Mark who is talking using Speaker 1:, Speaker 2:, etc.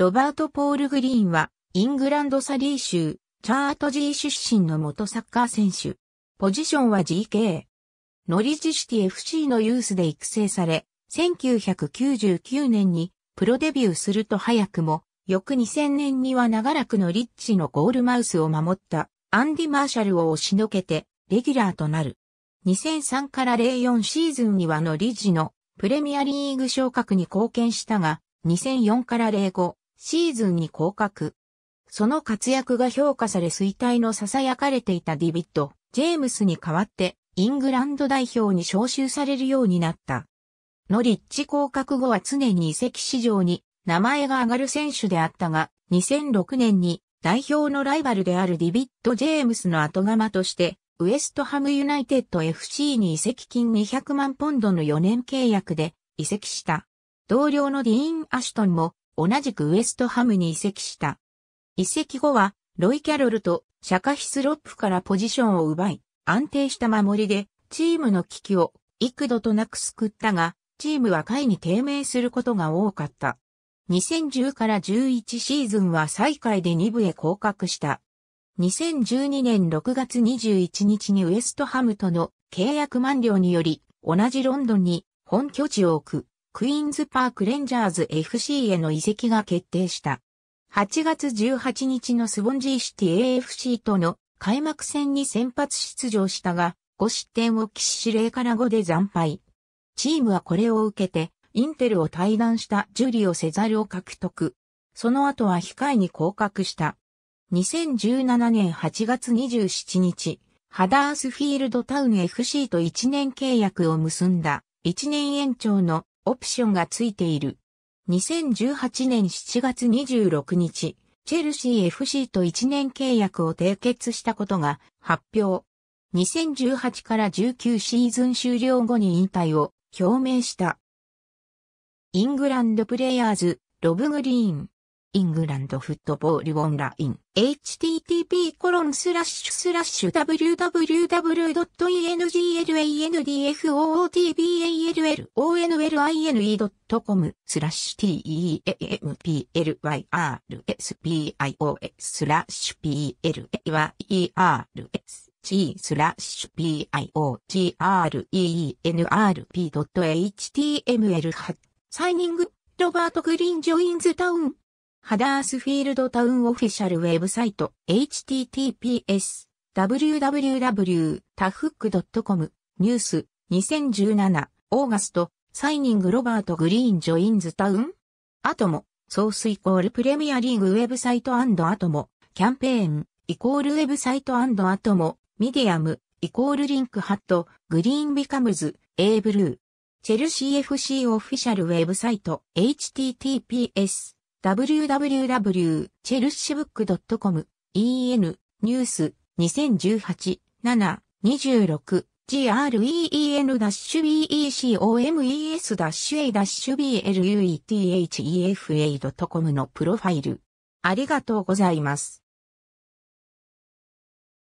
Speaker 1: ロバート・ポール・グリーンは、イングランドサリー州、チャートジー出身の元サッカー選手。ポジションは GK。ノリジシティ FC のユースで育成され、1999年にプロデビューすると早くも、翌2000年には長らくのリッチのゴールマウスを守ったアンディ・マーシャルを押しのけてレギュラーとなる。2003から04シーズンにはノリジのプレミアリーグ昇格に貢献したが、2004から05、シーズンに降格。その活躍が評価され衰退の囁かれていたディビッド、ジェームスに代わってイングランド代表に招集されるようになった。ノリッチ降格後は常に移籍市場に名前が上がる選手であったが、2006年に代表のライバルであるディビッド・ジェームスの後釜として、ウエストハムユナイテッド FC に移籍金200万ポンドの4年契約で移籍した。同僚のディーン・アシュトンも同じくウエストハムに移籍した。移籍後は、ロイ・キャロルとシャカヒスロップからポジションを奪い、安定した守りで、チームの危機を幾度となく救ったが、チームは下位に低迷することが多かった。2010から11シーズンは最下位で2部へ降格した。2012年6月21日にウエストハムとの契約満了により、同じロンドンに本拠地を置く。クイーンズパークレンジャーズ FC への移籍が決定した。8月18日のスボンジーシティ AFC との開幕戦に先発出場したが、5失点を喫し令から5で惨敗。チームはこれを受けて、インテルを退団したジュリオ・セザルを獲得。その後は控えに降格した。2017年8月27日、ハダースフィールドタウン FC と1年契約を結んだ、1年延長のオプションがついている。2018年7月26日、チェルシー FC と1年契約を締結したことが発表。2018から19シーズン終了後に引退を表明した。イングランドプレイヤーズ、ロブ・グリーン。イングランドフットボールオンライン http コロンスラッシュスラッシュ www.englandfootballonline.com スラッシュ teamplyrspios スラッシュ players g スラッシュ p i o g r e e n r p h t m l サイニングロバート・グリーン・ジョインズ・タウンハダースフィールドタウンオフィシャルウェブサイト https www.tahook.com ニュース2017オーガストサイニングロバート・グリーン・ジョインズ・タウンアトモソースイコールプレミアリーグウェブサイトアトモキャンペーンイコールウェブサイトアトモミディアムイコールリンクハットグリーンビカムズエーブルーチェルシー FC オフィシャルウェブサイト https www.chelseabook.com en ニュース2018 726 g r e e n b e c o m e s a b l u e t h e f a c o m のプロファイル。ありがとうございます。